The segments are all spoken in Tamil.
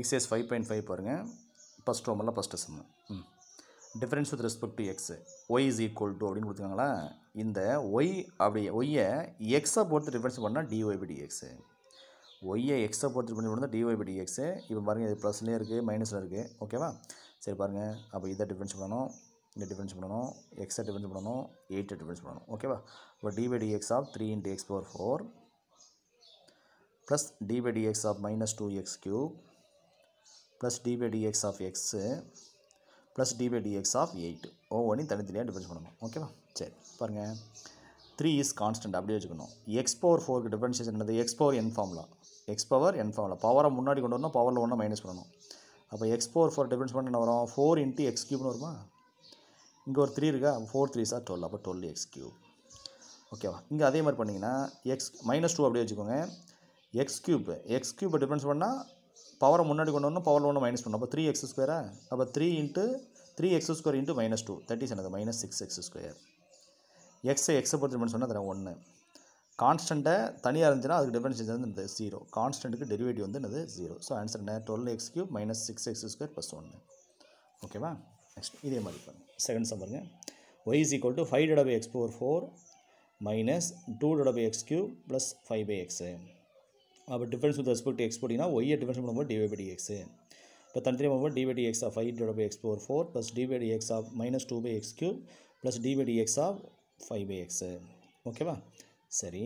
எக்ஸ்எஸ் ஃபைவ் பாயிண்ட் ஃபைவ் பாருங்கள் ஃபஸ்ட் ரோமெல்லாம் ஃபஸ்ட்டு சம்மு ம் difference with respect to x y is equal to அப்படின்னு கொடுத்துருக்காங்களா இந்த ஒய் அப்படி ஒய்யை எக்ஸை பொறுத்து டிஃப்ரென்ஸ் பண்ணால் டிஒய் பை டிஎக்ஸு ஒய்யை எக்ஸை பொறுத்து டிஃபரன்ஸ் பண்ணால் டிஒய் பை டிஎக்ஸு இப்போ பாருங்கள் இது ப்ளஸ்லேயே இருக்குது மைனஸில் இருக்குது ஓகேவா சரி பாருங்கள் அப்போ இதை டிஃப்ரென்ஸ் பண்ணணும் இங்கே டிஃபரன்ஸ் பண்ணணும் எக்ஸை டிஃபரன்ஸ் பண்ணணும் எயிட்டை டிஃபரன்ஸ் பண்ணணும் ஓகேவா இப்போ d x of three into x power four plus d by of minus two x cube plus d by dx of x plus d by dx of eight ஒவ்வொன்றையும் தனித்தனியாக டிஃபரன்ஸ் பண்ணணும் ஓகேவா சரி பாருங்கள் த்ரீ இஸ் கான்ஸ்டன்ட் அப்படியே வச்சுக்கணும் எக்ஸ் பவர் ஃபோருக்கு டிஃபரன்ஷியேஷன் என்னது x power n formula x power n formula power முன்னாடி கொண்டு வரணும் பவரில் ஒன்று மைனஸ் பண்ணணும் அப்போ எக்ஸ் பவர் ஃபோர் டிஃபரன்ஸ் பண்ண வரும் ஃபோர் இன்ட்டு எக்ஸ் கியூப்னு வருமா இங்கே ஒரு த்ரீ இருக்கா ஃபோர் 3 சா 12 அப்போ 12 x cube ஓகேவா இங்கே அதே மாதிரி பண்ணிங்கன்னா எக்ஸ் மைனஸ் டூ அப்படியே வச்சுக்கோங்க எக்ஸ் கியூப் எக்ஸ் பண்ணால் பவரை முன்னாடி கொண்டு வரணும் பவர் ஒன்று மைனஸ் பண்ணணும் அப்போ த்ரீ எக்ஸ் ஸ்கொயரா அப்போ three into three x square into minus two thirty செனது மைனஸ் சிக்ஸ் எக்ஸ் ஸ்கொயர் எக்ஸை எக்ஸை பொறுத்து சொன்னால் அதில் ஒன்று கான்ஸ்டண்ட்டை தனியாக இருந்துச்சுன்னா அதுக்கு டிஃபரன்ஷியேஷன் வந்து ஜீரோ கான்ஸ்டண்ட்டுக்கு டெரிவேட்டிவ் வந்து என்னது ஜீரோ ஸோ ஆன்சர் என்ன twelve x cube minus six x square plus ஒன்று ஓகேவா நெக்ஸ்ட் இதே மாதிரி பாருங்கள் செகண்ட் சம்பருங்க பாருங்கள் y is equal to five double x four four minus two double x cube plus five by x அப்போ difference with respect to x போட்டிங்கன்னா ஒய்யை டிஃபரன்ஸ் பண்ணும்போது டிவைடி பை இப்போ தனித்தனி பண்ணும்போது dy x of five divide by x four four plus dy x of minus two by x cube plus dy x of five by x ஓகேவா சரி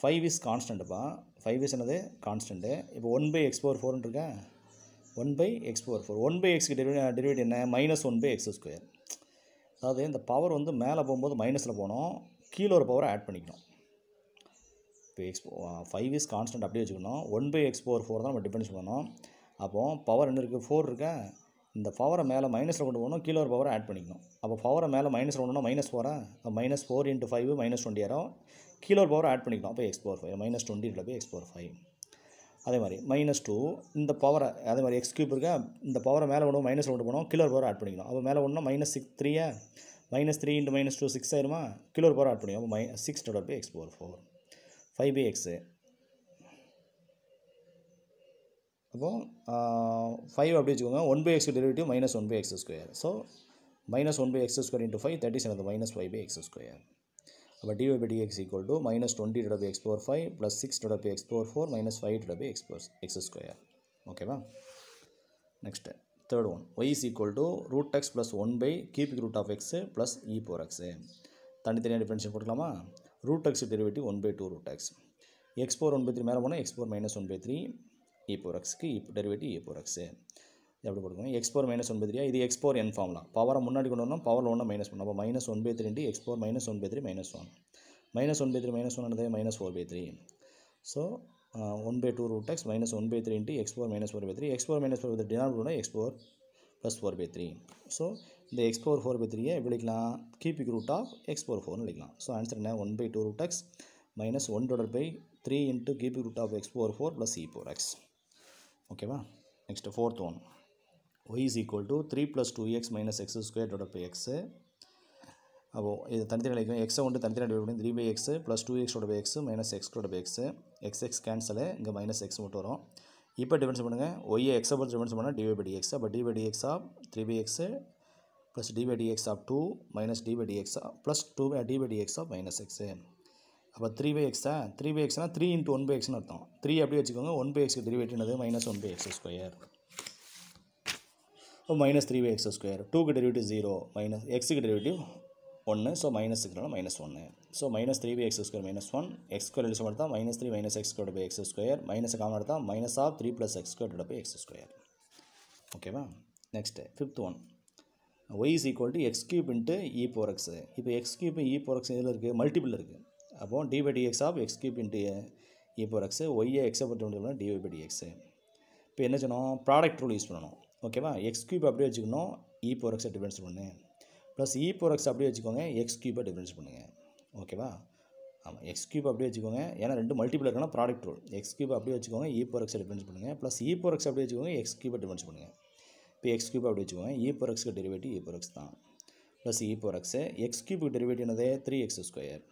ஃபைவ் இஸ் கான்ஸ்டண்ட்டுப்பா ஃபைவ் இஸ் என்னது கான்ஸ்டண்ட்டு இப்போ ஒன் பை எக்ஸ் ஃபோர் ஃபோர்னு இருக்கேன் one by x four four one by எக்ஸ்க்கு டெரிவே டிவைட் என்ன minus one by x square அதாவது இந்த பவர் வந்து மேலே போகும்போது மைனஸில் போனோம் கீழே ஒரு பவரை ஆட் பண்ணிக்கணும் இப்போ எக்ஸ்போ ஃபைவ் இஸ் கான்ஸ்டன்ட் அப்படியே வச்சுக்கணும் one by x power four தான் நம்ம பண்ணணும் அப்போது பவர் என்ன இருக்குது ஃபோர் இருக்கேன் இந்த பவரை மேலே மைனஸில் கொண்டு போகணும் கீழே ஒரு பவரை ஆட் பண்ணிக்கணும் அப்போ பவரை மேலே மைனஸில் கொண்டு மைனஸ் ஃபோரா minus four into five minus twenty ஆயிரம் கீழே ஒரு பவரை ஆட் பண்ணிக்கணும் அப்போ எக்ஸ் ஃபைவ் மைனஸ் டுவெண்ட்டி போய் எக்ஸ் பவர் ஃபைவ் அதே மாதிரி மைனஸ் டூ இந்த பவரை அதே மாதிரி எக்ஸ் கியூப் இருக்கா இந்த பவரை மேலே கொண்டு மைனஸில் கொண்டு போனோம் கிலோ பவர் ஆட் பண்ணிக்கணும் அப்போ மேலே ஒன்றும் மைனஸ் சிக்ஸ் த்ரீயா minus three into minus two six ஆயிருமா கிலோ பவர் ஆட் பண்ணிக்கணும் அப்போ மை சிக்ஸ் டோட போய் x power four five by x அப்போ ஃபைவ் அப்படி வச்சுக்கோங்க one by x derivative minus one by x square so minus one by x square into five thirty seven minus five by x square அப்போ dy by dx equal to minus twenty டபி x power five plus six டபு x power four minus five டபி எக்ஸ் பவர் எக்ஸ் ஸ்கொயர் ஓகேவா next third one y is equal to root x plus one by cubic root of x plus e power x தனித்தனியாக டிஃபரன்ஷியல் போட்டுக்கலாமா root x derivative one by two root x x four one by three மேலே போனால் x four minus one by three e power எக்ஸ்க்கு இப்போ டெரிவேட்டிவ் ஏ போர் எக்ஸு எப்படி கொடுக்கணும் x four minus one by three இது எக்ஸ் ஃபோர் என் ஃபார்ம்லாம் பவரை முன்னாடி கொண்டு வரணும் பவர் ஒன்று மைனஸ் பண்ணணும் அப்போ minus one by three x four minus one by three minus one minus one by three minus one minus four by three so one by two root x minus one by three into x four minus four by three x four minus four by three denominator x four plus four by three so இந்த எக்ஸ் பவர் ஃபோர் பை த்ரீயை எப்படி எழுதிக்கலாம் cubic root of x power ஃபோர்னு எழுதிக்கலாம் ஸோ ஆன்சர் என்ன one by two root x minus one divide by three into cubic root of x power four plus e power x ஓகேவா next fourth one y is equal to three plus two x minus x square divide by x அப்போ இது தனித்தனி கிடைக்கும் எக்ஸை வந்து தனித்தனி டிவைட் பண்ணி three by x plus two எக்ஸோட பை எக்ஸ் மைனஸ் எக்ஸோட by x x x cancel இங்கே மைனஸ் எக்ஸ் மட்டும் வரும் இப்போ டிஃபரன்ஸ் பண்ணுங்கள் ஒய்யை எக்ஸை பொறுத்து டிஃபரன்ஸ் பண்ணால் டிவை பை டிஎக்ஸ் அப்போ dy dx of three by x +dv/dx ^ 2 - dv/dx + 2v/dx - x अब 3v/x 3v/x ना 3 * 1/x னா அர்த்தம் 3 அப்படியே வெச்சுக்குங்க 1/x-க்கு டெரிவேட்டிவ் என்னது -1/x ^ 2 அப்ப -3v/x ^ 2 2-க்கு டெரிவேட்டிவ் 0 - x-க்கு டெரிவேட்டிவ் 1 சோ -ங்கறது -1 சோ -3v/x ^ 2 - 1 x ^ 2 இதுல பெருத்தா -3 - x ^ 2 / x ^ 2 - कॉमन எடுத்தா - (3 + x ^ 2 / x ^ 2) ஓகேவா next 5th one y is equal to x cube into e power இப்போ x cube e power x இதில் இருக்குது மல்டிபிள் இருக்குது அப்போது d dx of x cube into e power x ஒய்யை எக்ஸை பற்றி முடிஞ்சோம்னா டிஒய் பை டிஎக்ஸு இப்போ என்ன சொன்னோம் ப்ராடக்ட் ரூல் யூஸ் பண்ணணும் ஓகேவா எக்ஸ் கியூப் அப்படியே வச்சுக்கணும் இ போர் எக்ஸை டிஃபரன்ஸ் பண்ணு ப்ளஸ் இ போர் அப்படியே வச்சுக்கோங்க எக்ஸ் கியூப்பை டிஃபரன்ஸ் பண்ணுங்கள் ஓகேவா ஆமாம் எக்ஸ் கியூப் அப்படியே வச்சுக்கோங்க ஏன்னா ரெண்டு மல்டிபிள் இருக்குன்னா ப்ராடக்ட் ரூல் எக்ஸ் கியூப் அப்படியே வச்சுக்கோங்க இ போர் எக்ஸை டிஃபரன்ஸ் பண்ணுங்கள் ப்ளஸ் இ போர் அப்படியே வச்சுக்கோங்க எக்ஸ் கியூப்பை டிஃபரன்ஸ் பண்ணுங்கள் இப்போ எக்ஸ் கியூப் அப்படி வச்சுக்கோங்க இ போர் எக்ஸ்க்கு டெரிவேட்டிவ் இ போர் தான் plus e power x x கியூபுக்கு டெரிவேட்டிவ் த்ரீ எக்ஸ் ஸ்கொயர்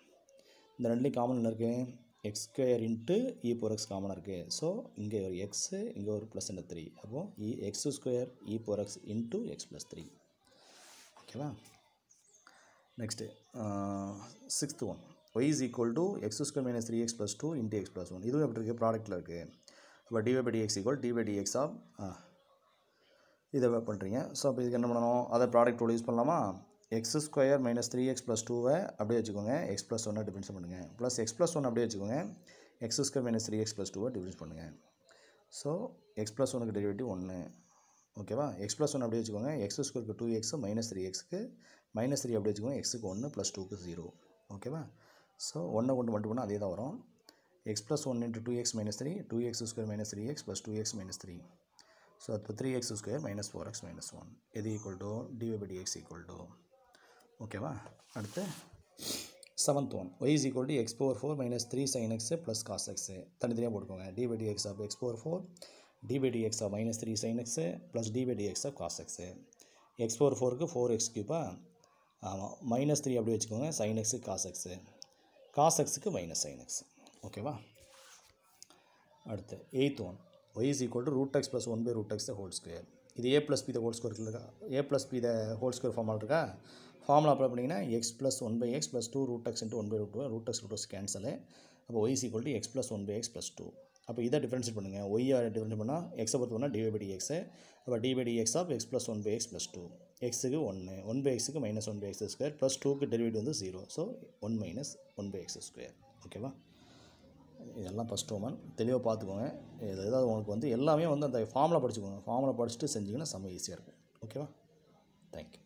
இந்த ரெண்டுலேயும் காமன் என்ன இருக்குது x square into e power x காமனாக இருக்குது ஸோ இங்கே ஒரு எக்ஸு இங்கே ஒரு ப்ளஸ் என்ன த்ரீ அப்போது e x square e power x into x plus three ஓகேவா next sixth one y is equal to x square minus three x plus two into x plus one இதுவும் எப்படி இருக்குது ப்ராடக்ட்டில் இருக்குது அப்போ dy by dx equal d by of இதை வே பண்ணுறீங்க ஸோ அப்போ இதுக்கு என்ன பண்ணணும் அதை ப்ராடக்ட் ரூல் யூஸ் பண்ணலாமா x square minus three x plus டூவை அப்படியே வச்சுக்கோங்க எக்ஸ் ப்ளஸ் ஒன்னை டிஃபரன்ஸ் பண்ணுங்கள் ப்ளஸ் எக்ஸ் ப்ளஸ் ஒன் அப்படியே வச்சுக்கோங்க x square minus three x plus டூவை டிஃபரன்ஸ் பண்ணுங்கள் ஸோ எக்ஸ் ப்ளஸ் ஒனுக்கு டெரிவேட்டிவ் ஒன்று ஓகேவா எக்ஸ் ப்ளஸ் ஒன் அப்படியே வச்சுக்கோங்க எக்ஸ் ஸ்கொயருக்கு டூ எக்ஸ் மைனஸ் த்ரீ எக்ஸ்க்கு மைனஸ் த்ரீ அப்படியே வச்சுக்கோங்க எக்ஸுக்கு ஒன்று ப்ளஸ் டூக்கு ஜீரோ ஓகேவா ஸோ ஒன்றை கொண்டு மட்டும் பண்ணால் அதே தான் வரும் x plus one into two x minus three two x square minus three x plus two x minus three So, at 3x square minus 4x minus 1 எது equal to dy by dx equal to okay வா அடுத்து 7th one y is equal to x power 4 minus 3 sin x plus cos x தனித்தனியாக போட்டுக்கோங்க d by dx of x power 4 d by dx of minus 3 sin x plus d by dx of cos x x power 4க்கு 4x cube ஆமாம் மைனஸ் த்ரீ அப்படி வச்சுக்கோங்க sin x cos x cos x க்கு மைனஸ் sin x ஓகேவா அடுத்து eighth one y is equal to root x plus one by root x the whole square இது a plus b the whole square இருக்கா a plus b the whole square ஃபார்மால் இருக்கா ஃபார்முலா அப்ளை பண்ணிங்கன்னா x plus one by x plus two root x into one by root root x root x cancel அப்போ y is equal to x plus one by x plus two அப்போ இதை டிஃபரன்ஷியேட் பண்ணுங்கள் ஒய்யை டிஃபரன்ஷியேட் பண்ணால் எக்ஸை பொறுத்து பண்ணால் டிவை பை எக்ஸ் அப்போ d x of x plus one by x plus two எக்ஸுக்கு ஒன்று ஒன் பை எக்ஸுக்கு minus one by x square plus டூக்கு டெரிவேட் வந்து zero so one minus one by x square ஓகேவா இதெல்லாம் ஃபஸ்ட் ஒமன் தெளிவாக பார்த்துக்கோங்க இது ஏதாவது உங்களுக்கு வந்து எல்லாமே வந்து அந்த ஃபார்மில் படிச்சுக்கோங்க ஃபார்மில் படிச்சுட்டு செஞ்சிங்கன்னா செம்ம ஈஸியாக இருக்கும் ஓகேவா தேங்க்யூ